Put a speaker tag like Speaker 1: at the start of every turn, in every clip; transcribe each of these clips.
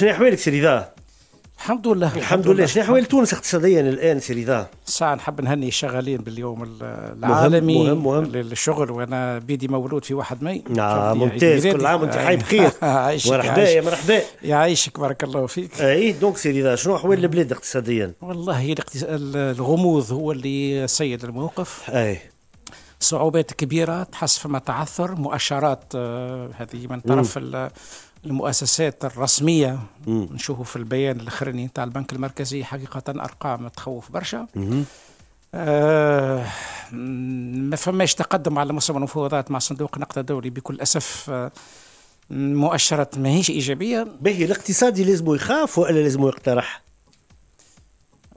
Speaker 1: شنو احوالك سيدي
Speaker 2: الحمد لله الحمد لله شنو احوال تونس اقتصاديا الان سيدي ذا؟ ساعة نحب نهني الشغالين باليوم العالمي مهم مهم للشغل وانا بيدي مولود في 1 ماي نعم ممتاز كل عام وانت حي بخير مرحبا يا مرحبا يعيشك بارك الله فيك
Speaker 1: اي دونك سيدي ذا شنو احوال البلاد اقتصاديا؟
Speaker 2: والله الغموض هو اللي سيد الموقف اي صعوبات كبيرة تحس فما تعثر مؤشرات آه، هذه من طرف المؤسسات الرسميه نشوفوا في البيان الاخراني تاع البنك المركزي حقيقه ارقام تخوف برشا آه ما فماش تقدم على مستوى المفاوضات مع صندوق النقد الدولي بكل اسف آه مؤشرات ماهيش ايجابيه باهي الاقتصادي لازم يخاف ولا لازم يقترح؟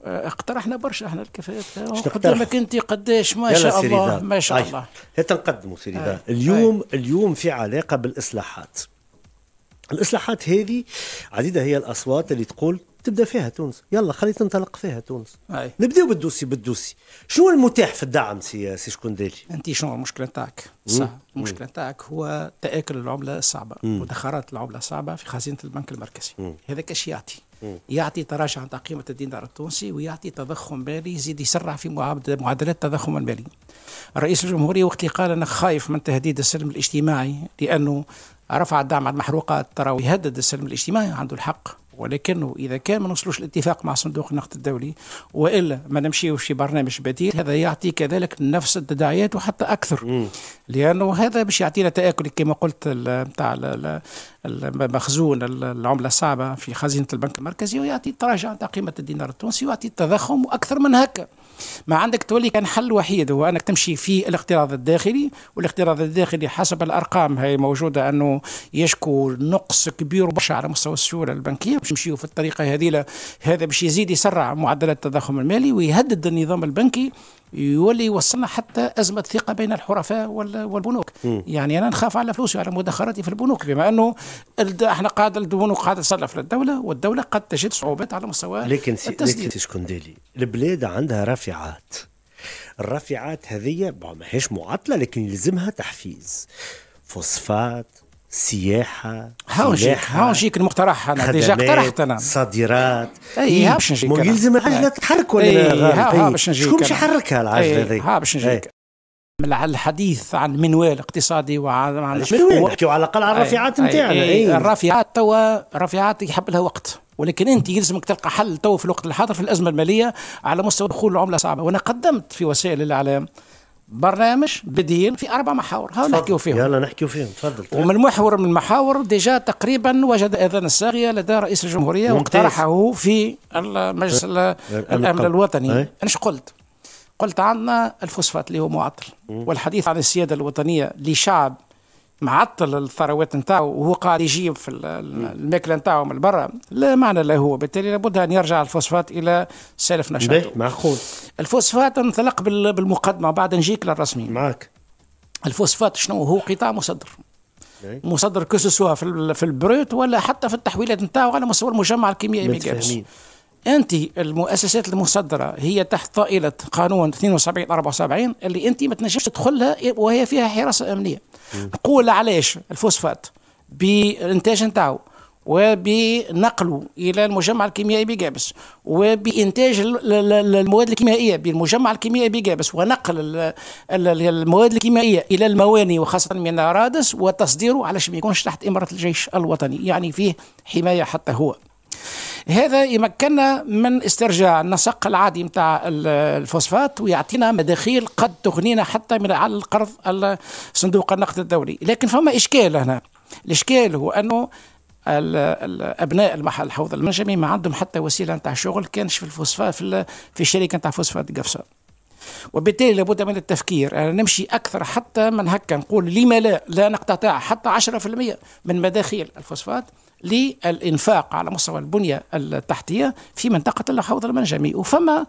Speaker 2: آه، اقترحنا برشا احنا الكفاءات قدامك انت قداش ما شاء الله ما شاء طيب. الله
Speaker 1: تنقدموا سيدي آه. اليوم أي. اليوم في علاقه بالاصلاحات الاصلاحات هذه عديده هي الاصوات اللي تقول تبدا فيها تونس يلا خلي تنطلق فيها تونس أي. نبداو بالدوسي بالدوسي شنو المتاح في الدعم سي سي
Speaker 2: شكون دالي انت شنو المشكله تاعك المشكله تاعك هو تاكل العمله الصعبه مدخرات العمله الصعبه في خزينه البنك المركزي هذا كاش يعطي يعطي تراجع عند قيمه الدينار التونسي ويعطي تضخم مالي يزيد يسرع في معادلات التضخم المالي. الرئيس الجمهوريه وقت اللي قال انا خايف من تهديد السلم الاجتماعي لانه رفع الدعم على المحروقات ترى يهدد السلم الاجتماعي عنده الحق ولكنه اذا كان ما نوصلوش الاتفاق مع صندوق النقد الدولي والا ما نمشيوش في برنامج بديل هذا يعطي كذلك نفس التداعيات وحتى اكثر لانه هذا باش يعطينا تاكل كما قلت نتاع المخزون العمله الصعبه في خزينه البنك المركزي ويعطي تراجع تاع قيمه الدينار التونسي ويعطي تضخم واكثر من هكا ما عندك تولي كان حل وحيد هو انك تمشي في الاقتراض الداخلي والاقتراض الداخلي حسب الارقام هي موجوده انه يشكو نقص كبير برشا على مستوى السيوله البنكيه باش يمشيو في الطريقه هذه هذا باش يزيد يسرع معدلات التضخم المالي ويهدد النظام البنكي يولي يوصلنا حتى ازمه ثقه بين الحرفاء والبنوك م. يعني انا نخاف على فلوسي وعلى مدخراتي في البنوك بما انه احنا قاعده البنوك قاعده تسلف للدوله والدوله قد تجد صعوبات على مستوى لكن سي التسديد. لكن
Speaker 1: شكونديلي البلاد عندها رافعات الرافعات هذه ما هيش معطله لكن يلزمها تحفيز فوسفات سياحة هاو جيك هاو
Speaker 2: المقترح أنا ديجا اقترحت أنا صادرات أي ها باش نجيك مو يلزم العجلة تتحرك ولا ها باش نجيك شكون باش يحركها العجلة هذي ها باش نجيك الحديث عن منوال اقتصادي وعن المنوال نحكيو على الاقل على الرافعات نتاعنا الرافعات توا الرافعات يحب لها وقت ولكن انت يلزمك تلقى حل تو في الوقت الحاضر في الازمه الماليه على مستوى دخول العمله صعبه وانا قدمت في وسائل الاعلام برنامج بديل في اربع محاور ها نحكيو فيهم يلا نحكيو فيهم تفضل ومن محور من المحاور ديجا تقريبا وجد اذان الصاغيه لدى رئيس الجمهوريه واقترحه في المجلس الامن الوطني ايه؟ قلت؟ قلت عندنا الفوسفات اللي هو معطل والحديث عن السياده الوطنيه لشعب معطل الثروات نتاعو وهو قاعد يجيب في الماكله نتاعو من برا لا معنى له هو بالتالي لابد ان يرجع الفوسفات الى سلف نشاطه معقول الفوسفات انطلق بالمقدمه بعد نجيك للرسمي معك الفوسفات شنو هو قطاع مصدر مصدر كسسوها في البروت ولا حتى في التحويلات نتاعو على مستوى المجمع الكيميائي ميجابس انت المؤسسات المصدره هي تحت طائله قانون 72 74 اللي انت ما تنجمش تدخلها وهي فيها حراسه امنيه نقول علاش الفوسفات بالانتاج نتاعو وبنقله الى المجمع الكيميائي بجابس وبانتاج المواد الكيميائيه بالمجمع الكيميائي بجابس ونقل المواد الكيميائيه الى المواني وخاصه من رادس وتصديره علاش ما يكونش تحت امره الجيش الوطني يعني فيه حمايه حتى هو هذا يمكننا من استرجاع النسق العادي نتاع الفوسفات ويعطينا مداخيل قد تغنينا حتى من على القرض صندوق النقد الدولي لكن فما إشكال هنا الإشكال هو أنه الابناء المحل حوض المنجمي ما عندهم حتى وسيله نتاع شغل كانش في الفوسفات في, في الشركه نتاع فوسفات قفصه وبالتالي لابد من التفكير أنا نمشي أكثر حتى من هكا نقول لما لا لا نقتطع حتى 10% من مداخيل الفوسفات للإنفاق على مستوى البنية التحتية في منطقة الحوض المنجمي وفما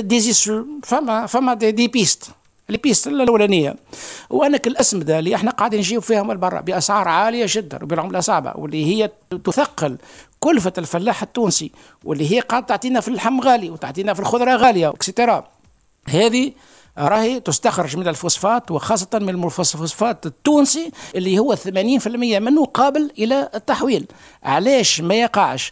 Speaker 2: ديزيسو آه، آه، آه، فما فما دي, دي بيست البيست الاولانيه وانك الاسمده اللي احنا قاعدين نجيب فيها من برا باسعار عاليه جدا وبالعمله صعبه واللي هي تثقل كلفه الفلاح التونسي واللي هي قاعده تعطينا في اللحم غالي وتعطينا في الخضره غاليه اكسترا هذه راهي تستخرج من الفوسفات وخاصة من الفوسفات التونسي اللي هو 80% منه قابل إلى التحويل علاش ما يقعش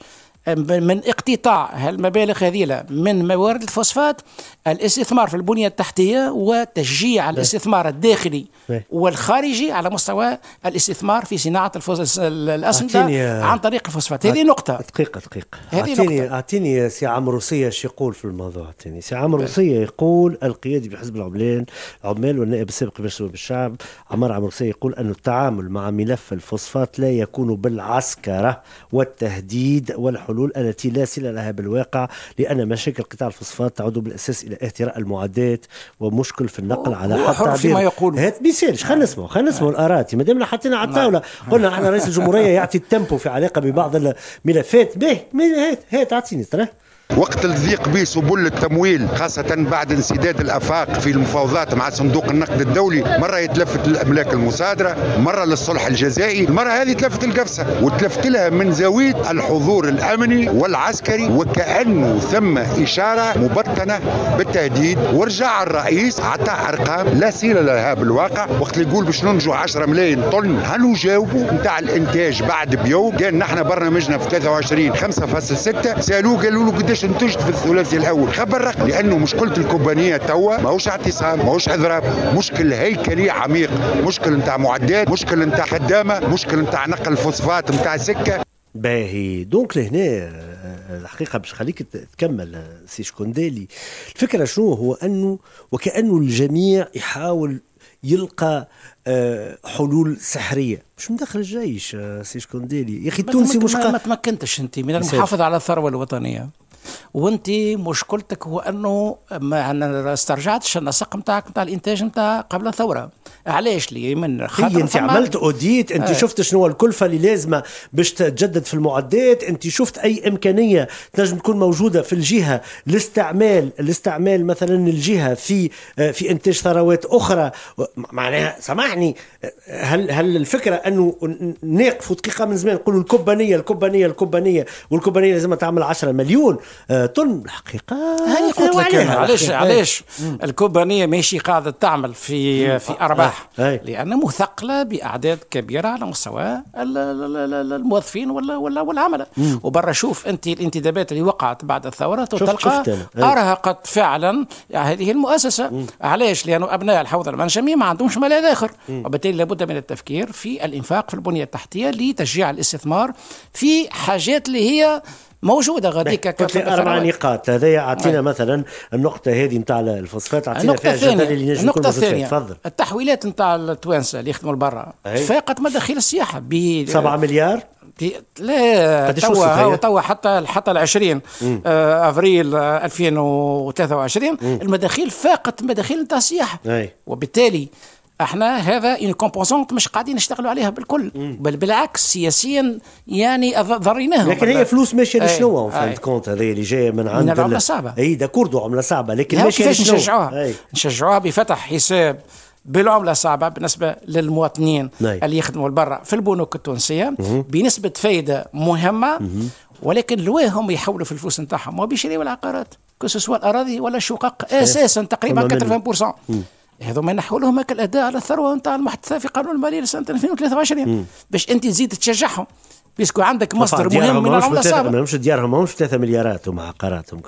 Speaker 2: من اقتطاع هالمبالغ هذه من موارد الفوسفات الاستثمار في البنية التحتية وتشجيع الاستثمار الداخلي والخارجي على مستوى الاستثمار في صناعة الأسمدة عن طريق الفوسفات هذه
Speaker 1: نقطة دقيقة دقيقة أعطيني أعطيني سي عمرو روسية يقول في الموضوع الثاني سي عمرو روسية يقول القيادي بحزب العمال العمال والنائب السابق بالنسبة الشعب عمر عمرو روسية يقول أن التعامل مع ملف الفوسفات لا يكون بالعسكرة والتهديد والحلول الحلول التي لا سيل لها بالواقع لأن مشاكل قطاع الفوسفات تعود بالأساس إلى اهتراء المعدات ومشكل في النقل على حد التعبير يقول هات بيسير خلينا نعم. نسمع خلينا نسمع نعم. الآرات ما دامنا حطينا على نعم. الطاولة قلنا احنا رئيس الجمهورية يعطي التمبو في علاقة ببعض الملفات به هات هات اعطيني تراه وقت الضيق به سبل التمويل خاصة
Speaker 2: بعد انسداد الأفاق في المفاوضات مع صندوق النقد الدولي مرة يتلفت الأملاك المصادرة مرة للصلح الجزائي المرة هذه تلفت القفصة وتلفت لها من زاوية الحضور الأمني والعسكري وكأنه ثم إشارة مبطنة بالتهديد ورجع الرئيس عطى أرقام لا سيلة لها بالواقع وقت اللي يقول باش ننجو 10 ملايين طن هل جاوبوا نتاع الإنتاج بعد بيوم قال نحن برنامجنا في 23 5.6 سألوه قالوا له قداش انتجت في الثلاثي الاول خبر رقم لانه مشكله الكوبانيه توا ماهوش اعتصام ماهوش اضراب مشكل هيكلي عميق مشكل نتاع معدات مشكل نتاع خدامه مشكل نتاع نقل فوسفات نتاع سكه
Speaker 1: باهي دونك لهنا الحقيقه باش خليك تكمل سي شكونديلي الفكره شنو هو انه وكانه الجميع يحاول يلقى آه،
Speaker 2: حلول سحريه مش مدخل الجيش آه، سي شكونديلي يا اخي التونسي مش ما تمكنتش انت من المحافظه على الثروه الوطنيه وانت مشكلتك هو انه ما استرجعتش النسق نتاعك نتاع الانتاج نتاع قبل الثوره علاش لي من خاطر انت عملت
Speaker 1: اوديت انت آه. شفت شنو الكلفه اللي لازمه باش تجدد في المعدات انت شفت اي امكانيه تنجم تكون موجوده في الجهه لاستعمال لاستعمال مثلا الجهه في آه، في انتاج ثروات اخرى معناها سامحني هل هل الفكره انه ناقفوا دقيقه من زمان نقولوا الكبانيه الكبانيه الكبانيه والكبانيه لازم تعمل 10 مليون تن الحقيقه هاني قلت لك علاش علاش
Speaker 2: الكوبانيه ماشي قاعده تعمل في في ارباح إيه. إيه. لان مثقله باعداد كبيره على مستوى الموظفين ولا ولا والعملاء وبرا شوف انت الانتدابات اللي وقعت بعد الثوره تلقى إيه. ارهقت فعلا هذه المؤسسه علاش لانه ابناء الحوض المنجمي ما عندهمش ملاذ اخر وبالتالي لابد من التفكير في الانفاق في البنيه التحتيه لتشجيع الاستثمار في حاجات اللي هي موجوده غاديك قلت اربع
Speaker 1: نقاط هذايا اعطينا مثلا النقطه هذه نتاع الفوسفات اعطينا فيها اللي الثانيه النقطه الثانيه تفضل
Speaker 2: التحويلات نتاع التوانسه اللي يخدموا لبرا فاقت مداخيل السياحه ب 7 مليار لا توا توا حتى حتى ال 20 آه افريل 2023 المداخيل فاقت مداخيل نتاع السياحه وبالتالي احنا هذا اون كومبوزونت مش قاعدين نشتغلوا عليها بالكل بل بالعكس سياسيا يعني ضريناهم لكن هي فلوس ماشيه إيه، لشنو فهمت إيه.
Speaker 1: كونت هذه اللي جايه من عند من العمله الصعبه اي داكورد عمله صعبه لكن ماشيه لشنو نشجعوها
Speaker 2: إيه. نشجعوها بفتح حساب بالعمله صعبه بالنسبه للمواطنين نعم. اللي يخدموا لبرا في البنوك التونسيه بنسبه فايده مهمه مم. ولكن لواهم يحولوا في الفلوس نتاعهم وبيشريوا العقارات كو سوا الاراضي ولا الشقق اساسا تقريبا 80% هذوما نحولهم هكا الاداء على الثروه نتاع المحدثه في قانون الماليه لسنه 2023 باش انت تزيد تشجعهم بيسكو عندك مصدر مهم من العمله الصعبه
Speaker 1: همش ديارهم همش 3 مليارات هما عقاراتهم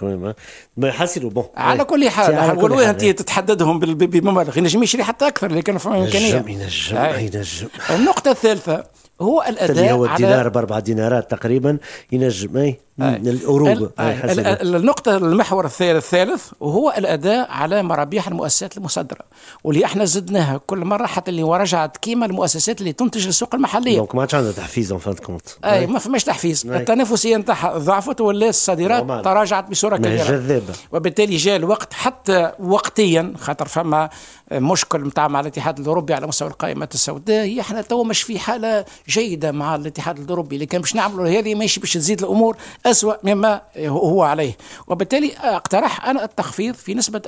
Speaker 1: ما يحصلوا بون على كل إيه. حال ولو انت
Speaker 2: تتحددهم بمبالغ ينجم يشري حتى اكثر اللي فما امكانيه ينجم ينجم ينجم النقطه الثالثه هو الاداء هو الدينار
Speaker 1: باربع دينارات تقريبا ينجم اي آه. الأروبة آه، آه،
Speaker 2: النقطة المحور الثالث وهو الأداء على مرابيح المؤسسات المصدرة واللي احنا زدناها كل مرة حتى اللي ورجعت كيما المؤسسات اللي تنتج للسوق المحلية دونك ما عادش عندها تحفيز اون فان كونت اي ما فماش تحفيز التنافسية نتاعها ضعفت ولا الصادرات تراجعت بصورة كبيرة جذابة وبالتالي جاء الوقت حتى وقتيا خاطر فما مشكل نتاع مع الاتحاد الاوروبي على مستوى القائمات السوداء هي احنا تو مش في حالة جيدة مع الاتحاد الاوروبي اللي كان باش نعملوا هذه ماشي باش تزيد الامور أسوأ مما هو عليه وبالتالي اقترح أنا التخفيض في نسبة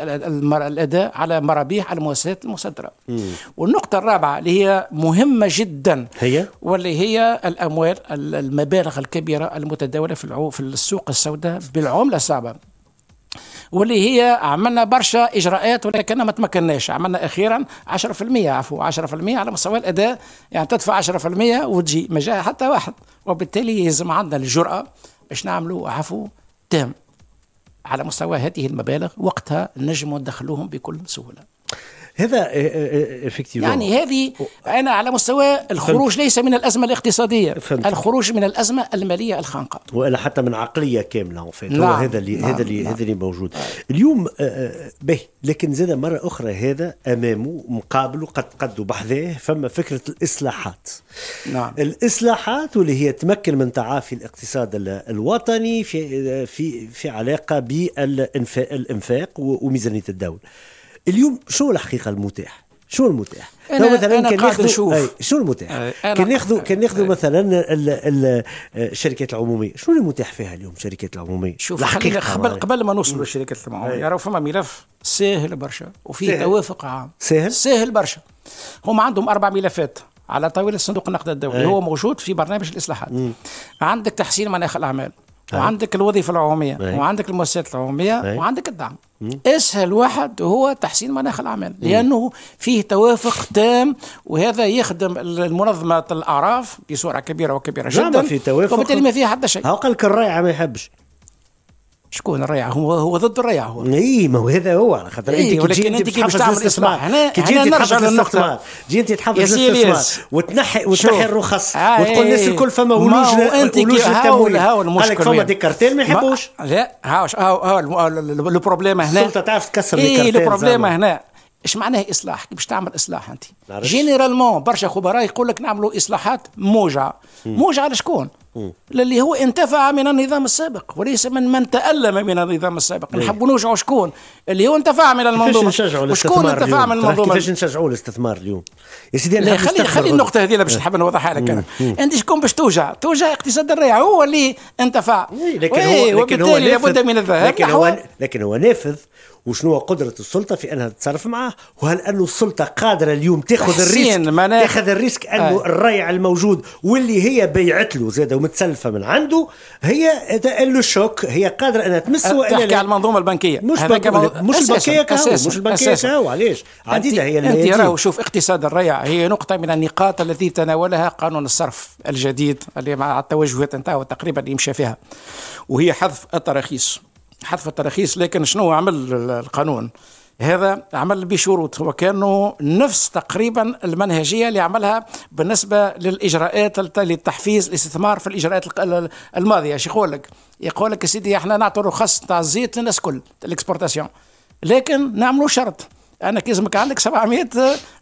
Speaker 2: الأداء على مرابيح المؤسسات المصدرة والنقطة الرابعة اللي هي مهمة جدا هي واللي هي الأموال المبالغ الكبيرة المتداولة في في السوق السوداء بالعملة الصعبة واللي هي عملنا برشا اجراءات ولكن ما تمكناش عملنا اخيرا 10% عفوا 10% على مستوى الاداء يعني تدفع 10% وتجي ما جاء حتى واحد وبالتالي يلزم عندنا الجرأه باش نعملوا عفو تام على مستوى هذه المبالغ وقتها نجموا ندخلوهم بكل سهوله هذا آه، آه، آه، افكتيفون يعني هذه انا على مستوى الخروج ليس من الازمه الاقتصاديه الخروج من الازمه الماليه الخانقه
Speaker 1: ولا حتى من عقليه كامله نعم. هو هذا اللي نعم. هذا اللي نعم. هذا اللي موجود اليوم به لكن زاد مره اخرى هذا امامه مقابله قد قد بحذاه فما فكره الاصلاحات نعم الاصلاحات واللي هي تمكن من تعافي الاقتصاد الوطني في في في علاقه بالانفاق وميزانيه الدوله اليوم شو الحقيقه المتاح شو المتاح أنا مثلا أنا كان ناخذوا أي شو المتاح كان ناخذ كان ناخذ مثلا آه، الشركات العموميه شو اللي متاح فيها اليوم الشركات العموميه شوف الحقيقه قبل قبل
Speaker 2: ما نوصل للشركات العموميه راه فما ملف ساهل برشا وفيه توافق عام ساهل ساهل برشا هم عندهم اربع ملفات على طاوله صندوق النقد الدولي هو موجود في برنامج الاصلاحات مم. عندك تحسين مناخ الاعمال وعندك الوظيفه العموميه وعندك المؤسسات العموميه وعندك الدعم مم. اسهل واحد هو تحسين مناخ العمل لانه فيه توافق تام وهذا يخدم المنظمه الاعراف بصوره كبيره وكبيره جدا في توافق وبالتالي ما فيها حتى شيء هو قال لك الرائعه ما يحبش شكون الريعه هو هو ضد الريعه هو اي ما هو هذا هو على خاطر انت كي تجي انت كي باش تعمل استثمار هنا كي تجي نرجع تحفز تجي انت على الاستثمار وتنحي وتنحي الرخص آه، وتقول الناس الكل فما ولوج كي للتمويل هاو المشكل فما دي كارتيل ما يحبوش لا هاو هاو البروبليم هنا السلطه تعرف تكسر لي كارتيل اي البروبليم هنا ايش معناه اصلاح؟ كيفاش تعمل اصلاح انت؟ جينيرالمون برشا خبراء يقول لك نعملوا اصلاحات موجعه، موجعه لشكون؟ للي هو انتفع من النظام السابق وليس من من تألم من النظام السابق إيه. نحبوا نوجعوا شكون اللي هو انتفع من المنظومه كيفاش نشجعوا الاستثمار وشكون انتفع من المنظومه كيفاش نشجعوا الاستثمار اليوم يا سيدي انا خلي خلي النقطه هذه باش نحب إيه. نوضحها لك انا انت شكون باش توجع توجع اقتصاد الريع هو اللي انتفع إيه، لكن هو لكن هو لابد من الذهاب لكن هو لكن هو نافذ وشنو
Speaker 1: قدرة السلطة في أنها تتصرف معه وهل أنه السلطة قادرة اليوم تاخذ الريسك تاخذ الريسك أنه آه. الريع الموجود واللي هي بيعت له زاده ومتسلفة من عنده هي له الشوك هي قادرة أنها تمسه أه، تحكي على المنظومة
Speaker 2: البنكية مش بنكية مش البنكية كهو مش البنكية كهو علاش عديدة هي أنت راهو شوف اقتصاد الريع هي نقطة من النقاط التي تناولها قانون الصرف الجديد اللي مع التوجهات نتاعو تقريبا يمشي فيها وهي حذف التراخيص حذف التراخيص لكن شنو عمل القانون هذا عمل بشروط وكانه نفس تقريبا المنهجيه اللي عملها بالنسبه للاجراءات للتحفيز الاستثمار في الاجراءات الماضيه شي يقول لك؟ يقول لك سيدي احنا نعطي رخص تاع الزيت للناس كل الاكسبورتاسيون لكن نعملوا شرط انا كيزمك عندك 700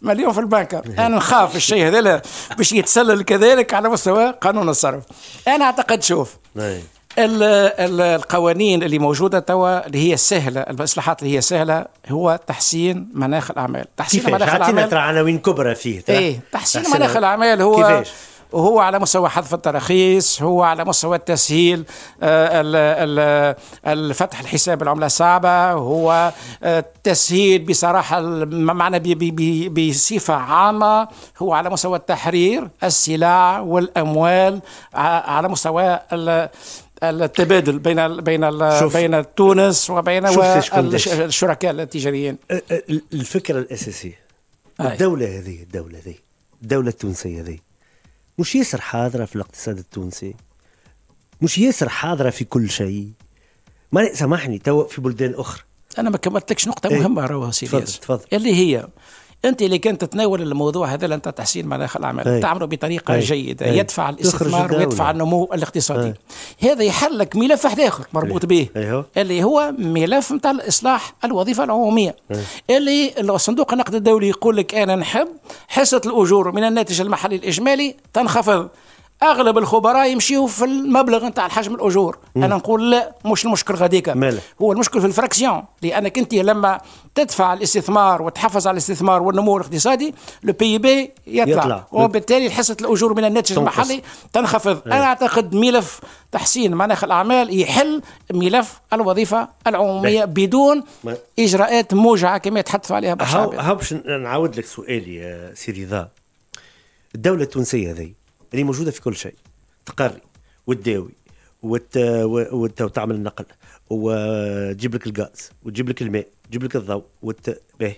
Speaker 2: مليون في البنك انا نخاف الشيء هذا باش يتسلل كذلك على مستوى قانون الصرف انا اعتقد شوف نعم. القوانين اللي موجوده توا اللي هي سهله الاصلاحات اللي هي سهله هو تحسين مناخ الاعمال تحسين مناخ الاعمال عناوين كبرى فيه ايه تحسين, تحسين مناخ الاعمال هو كيفاش؟ وهو على مستوى حذف التراخيص هو على مستوى التسهيل آه، الفتح الحساب العملة الصعبة هو آه، التسهيل بصراحة معنى بصفة عامة هو على مستوى التحرير السلع والأموال على مستوى التبادل بين بين الـ بين تونس وبين الشركاء التجاريين الفكره الاساسيه
Speaker 1: الدوله هذه الدوله هذه الدوله التونسيه هذه مش ياسر حاضره في الاقتصاد التونسي مش ياسر
Speaker 2: حاضره في كل شيء ما سامحني تو في بلدان اخرى انا ما كملتلكش نقطه إيه. مهمه راهو سي تفضل تفضل اللي هي انت اللي كان تتناول الموضوع هذا انت تحسين مناخ الاعمال تعمله بطريقه أي. جيده أي. يدفع الاستثمار ويدفع النمو الاقتصادي أي. هذا يحلك ملف واحد اخر مربوط به اللي هو ملف نتاع الاصلاح الوظيفه العموميه أي. اللي صندوق النقد الدولي يقول لك انا نحب حصه الاجور من الناتج المحلي الاجمالي تنخفض اغلب الخبراء يمشيوا في المبلغ نتاع الحجم الاجور مم. انا نقول لا مش المشكل غاديك هو المشكل في الفراكسيون لانك انت لما تدفع الاستثمار وتحافظ على الاستثمار والنمو الاقتصادي لو بي بي يطلع, يطلع. وبالتالي حصه الاجور من الناتج المحلي تنخفض مم. إيه. انا اعتقد ملف تحسين مناخ الاعمال يحل ملف الوظيفه العموميه مم. إيه. بدون مم. اجراءات موجعه كما يتحدث عليها بشار
Speaker 1: هاو باش نعاود لك سؤالي سيدي ذا الدوله التونسيه هذه اللي موجوده في كل شيء تقري وتداوي وت... وت... وتعمل النقل وتجيب لك الغاز وتجيب لك الماء وتجيب لك الضوء وت... به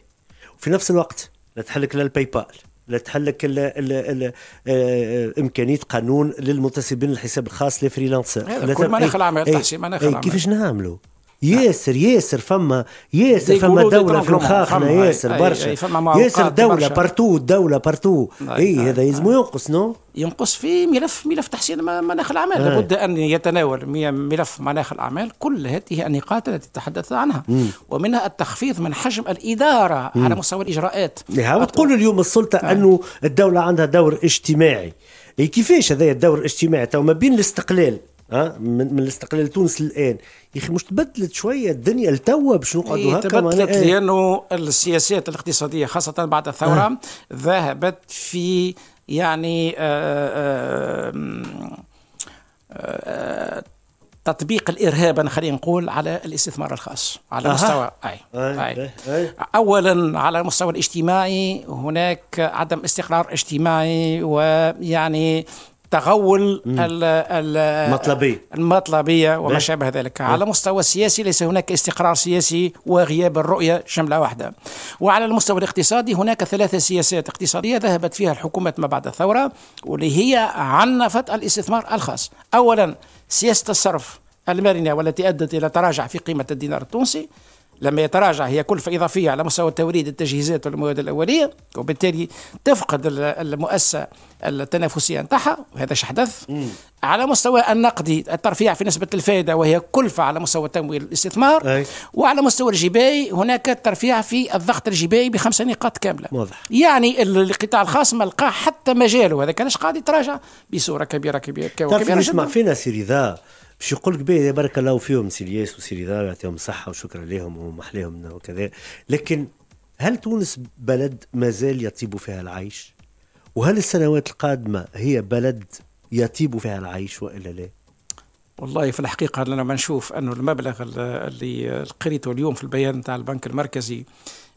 Speaker 1: وفي نفس الوقت لا تحلك لا الباي بال لا تحلك لا لا آه، لا امكانيه قانون للمنتسبين للحساب الخاص للفريلانسر كل مناخ إيه، العمل إيه، إيه، كيفاش نعملوا ياسر ياسر فما ياسر فما دولة في مخاخنا ياسر برشا ياسر دولة بارتو دولة بارتو اي هذا يلزم ينقص نو
Speaker 2: ينقص في ملف ملف تحسين مناخ الاعمال لابد ان يتناول ملف مناخ الاعمال كل هذه النقاط التي تحدثت عنها مم. ومنها التخفيض من حجم الاداره مم. على مستوى الاجراءات
Speaker 1: تقول اليوم السلطه انه الدوله عندها دور اجتماعي كيفاش هذا الدور الاجتماعي تو ما بين الاستقلال من, من الاستقلال تونس الان يا اخي مش تبدلت شويه الدنيا لتوا باش نقعدوا إيه، هكا تبدلت إيه؟
Speaker 2: لانه السياسات الاقتصاديه خاصه بعد الثوره أه. ذهبت في يعني آآ آه، آآ آه، تطبيق الارهاب انا خلينا نقول على الاستثمار الخاص على أه. مستوى أي. أي. أي. أي. اولا على المستوى الاجتماعي هناك عدم استقرار اجتماعي ويعني تغول المطلبية المطلبية وما شابه ذلك على مستوى السياسي ليس هناك استقرار سياسي وغياب الرؤية شملة واحدة وعلى المستوى الاقتصادي هناك ثلاثة سياسات اقتصادية ذهبت فيها الحكومة ما بعد الثورة واللي هي عنفت الاستثمار الخاص أولا سياسة الصرف المرنة والتي أدت إلى تراجع في قيمة الدينار التونسي لما يتراجع هي كلفة إضافية على مستوى توريد التجهيزات والمواد الأولية وبالتالي تفقد المؤسسة التنافسية نتاعها وهذا حدث على مستوى النقدي الترفيع في نسبة الفائدة وهي كلفة على مستوى تمويل الاستثمار أي. وعلى مستوى الجباي هناك ترفيع في الضغط الجباي بخمسة نقاط كاملة واضح. يعني القطاع الخاص ما لقى حتى مجاله هذا كانش قاعد يتراجع بصورة كبيرة كبيرة كبيرة, كبيرة نسمع فينا
Speaker 1: سيري ذا باش يقول لك باهي بارك الله فيهم سي الياس وسي رضا يعطيهم الصحه وشكرا لهم ومحليهم وكذا لكن هل تونس بلد مازال يطيب فيها العيش؟ وهل السنوات القادمه هي بلد يطيب فيها العيش والا لا؟
Speaker 2: والله في الحقيقة أنا ما نشوف أنه المبلغ اللي قريته اليوم في البيان تاع البنك المركزي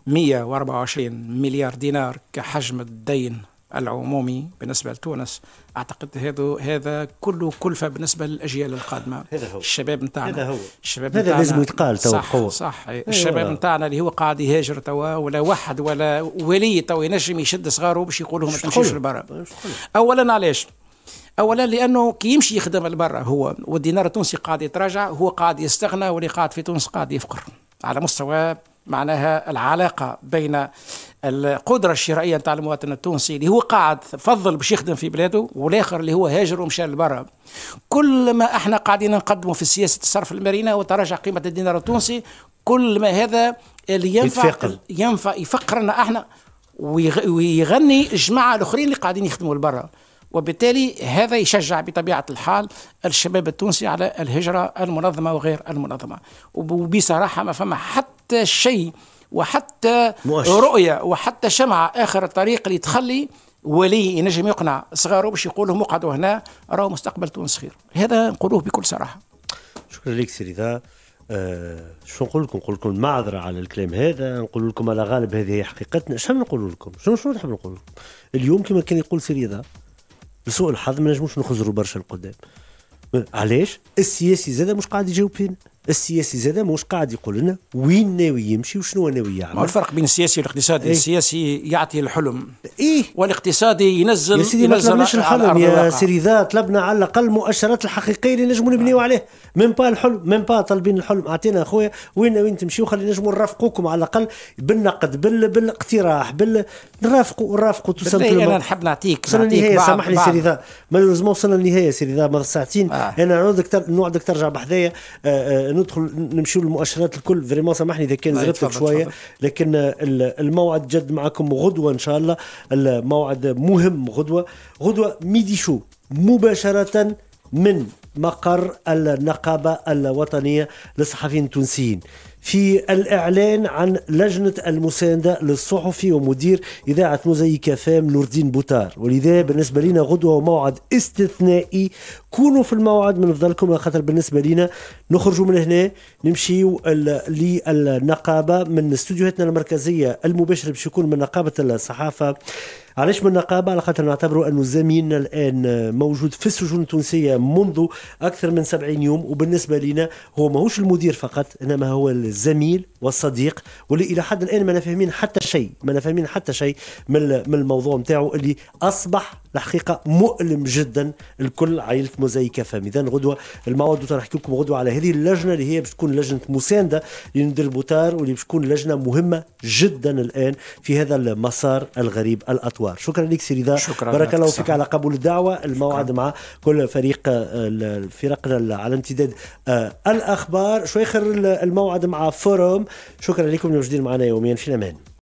Speaker 2: 124 مليار دينار كحجم الدين العمومي بالنسبة لتونس أعتقد هذا هذا كله كلفة بالنسبة للأجيال القادمة هذا هو الشباب نتاعنا هذا هو الشباب هذا لازم يتقال تو صح صح أيوة. الشباب نتاعنا اللي هو قاعد يهاجر توا ولا وحد ولا ولي توا ينجم يشد صغاره باش يقول لهم ما تمشيش لبرا أولا علاش؟ اولا لانه كي يمشي يخدم لبرا هو والدينار التونسي قاعد يتراجع هو قاعد يستغنى واللي قاعد في تونس قاعد يفقر على مستوى معناها العلاقة بين القدرة الشرائية نتاع المواطن التونسي اللي هو قاعد فضل باش يخدم في بلاده والآخر اللي هو هاجر ومشى لبرا كل ما احنا قاعدين نقدمه في سياسة الصرف المرينة وتراجع قيمة الدينار التونسي كل ما هذا اللي ينفع يتفقل. ينفع يفقرنا احنا ويغني الجماعة الآخرين اللي قاعدين يخدموا لبرا وبالتالي هذا يشجع بطبيعة الحال الشباب التونسي على الهجرة المنظمة وغير المنظمة وبصراحة ما فما حتى حتى شيء وحتى مؤشر. رؤية وحتى شمعة آخر الطريق اللي تخلي ولي ينجم يقنع صغاره باش يقول لهم اقعدوا هنا راهو مستقبل تونس خير هذا نقولوه بكل صراحة
Speaker 1: شكرا لك سيدي ذا أه شو نقول لكم نقول لكم معذرة على الكلام هذا نقول لكم على غالب هذه هي حقيقتنا شنو نقول لكم شنو شنو نحب نقول لكم اليوم كما كان يقول سيدي ذا لسوء الحظ ما نجموش نخزروا برشا لقدام علاش السياسي زاد مش قاعد يجاوب فينا السياسي زاد واش قاعد يقول لنا وين ناوي يمشي وشنو ناوي
Speaker 2: يعمل ما الفرق بين السياسي والاقتصادي إيه؟ السياسي يعطي الحلم ايه والاقتصادي ينزل يا سيدي ينزل ما طلبناش الحلم يا سيدي
Speaker 1: ذا طلبنا على الاقل المؤشرات الحقيقيه اللي نجموا نبنيو آه. عليه من با الحلم من با طالبين الحلم اعطينا اخويا وين وين تمشيو خلينا نجموا نرافقوكم على الاقل بالنقد بال... بالاقتراح بال نرافقوا نرافقوا توصل انا
Speaker 2: نحب نعطيك وصلنا النهاية سامحني سيدي ذا
Speaker 1: ما وصلنا للنهايه سيدي ذا ساعتين آه. انا نعودك نوعدك ترجع بحذايا آه، ندخل نمشيو للمؤشرات الكل فريمون سامحني اذا كان زرتك شويه لكن الموعد جد معكم غدوه ان شاء الله الموعد مهم غدوه غدوه ميدي شو مباشره من مقر النقابة الوطنية للصحفيين التونسيين في الإعلان عن لجنة المساندة للصحفي ومدير إذاعة مزيكا فام نور الدين بوتار ولذا بالنسبة لنا غدوة وموعد استثنائي كونوا في الموعد من نفضلكم خاطر بالنسبه لينا نخرجوا من هنا نمشيو للنقابه من استديوهاتنا المركزيه المباشر باش يكون من نقابه الصحافه علاش من النقابة على خاطر نعتبروا أنه زميلنا الآن موجود في السجون التونسية منذ أكثر من 70 يوم وبالنسبة لنا هو ماهوش المدير فقط إنما هو الزميل والصديق واللي إلى حد الآن ما فاهمين حتى شيء ما فاهمين حتى شيء من من الموضوع نتاعو اللي أصبح الحقيقة مؤلم جدا لكل عائلة مزيكا فاذا اذا غدوه المعود نحكي لكم غدوه على هذه اللجنه اللي هي باش تكون لجنه مسانده لندر بوتار واللي باش تكون لجنه مهمه جدا الان في هذا المسار الغريب الاطوار شكرا لك سي رضا بارك الله فيك على قبول الدعوه الموعد مع كل فريق آه، فرقنا على امتداد آه، الاخبار شوي خير الموعد مع فورم شكرا لكم الموجودين معنا يوميا في الامان